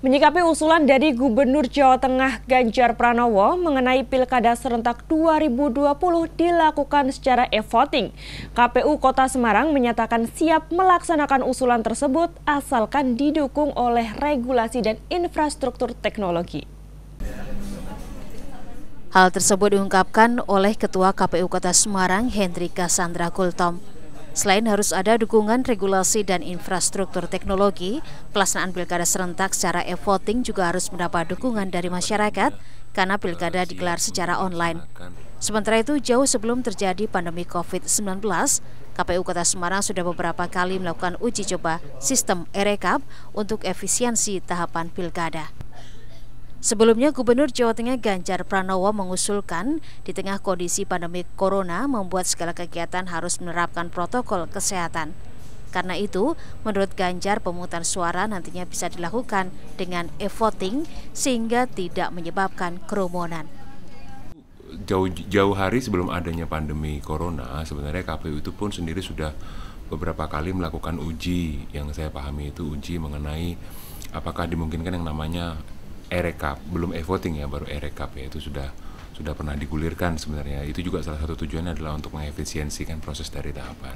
Menyikapi usulan dari Gubernur Jawa Tengah Ganjar Pranowo mengenai Pilkada serentak 2020 dilakukan secara e-voting, KPU Kota Semarang menyatakan siap melaksanakan usulan tersebut asalkan didukung oleh regulasi dan infrastruktur teknologi. Hal tersebut diungkapkan oleh Ketua KPU Kota Semarang, Hendrika Sandra Kultom. Selain harus ada dukungan regulasi dan infrastruktur teknologi, pelaksanaan pilkada serentak secara e-voting juga harus mendapat dukungan dari masyarakat karena pilkada digelar secara online. Sementara itu, jauh sebelum terjadi pandemi COVID-19, KPU Kota Semarang sudah beberapa kali melakukan uji coba sistem e-rekap untuk efisiensi tahapan pilkada. Sebelumnya, Gubernur Jawa Tengah Ganjar Pranowo mengusulkan di tengah kondisi pandemi corona membuat segala kegiatan harus menerapkan protokol kesehatan. Karena itu, menurut Ganjar pemungutan suara nantinya bisa dilakukan dengan e-voting sehingga tidak menyebabkan kerumunan. Jauh-jauh hari sebelum adanya pandemi corona, sebenarnya KPU itu pun sendiri sudah beberapa kali melakukan uji yang saya pahami itu uji mengenai apakah dimungkinkan yang namanya Erekap belum e-voting ya baru Erekap recap ya itu sudah sudah pernah digulirkan sebenarnya itu juga salah satu tujuannya adalah untuk mengefisiensikan proses dari tahapan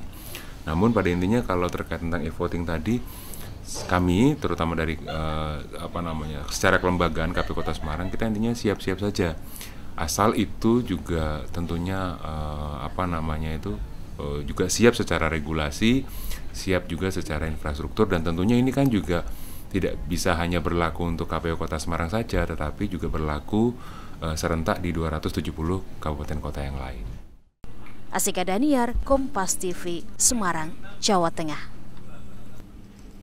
namun pada intinya kalau terkait tentang e-voting tadi kami terutama dari eh, apa namanya secara kelembagaan KPU Kota Semarang kita intinya siap-siap saja asal itu juga tentunya eh, apa namanya itu eh, juga siap secara regulasi siap juga secara infrastruktur dan tentunya ini kan juga tidak bisa hanya berlaku untuk KPU Kota Semarang saja, tetapi juga berlaku uh, serentak di 270 kabupaten kota yang lain. Asika Daniar, Kompas TV, Semarang, Jawa Tengah.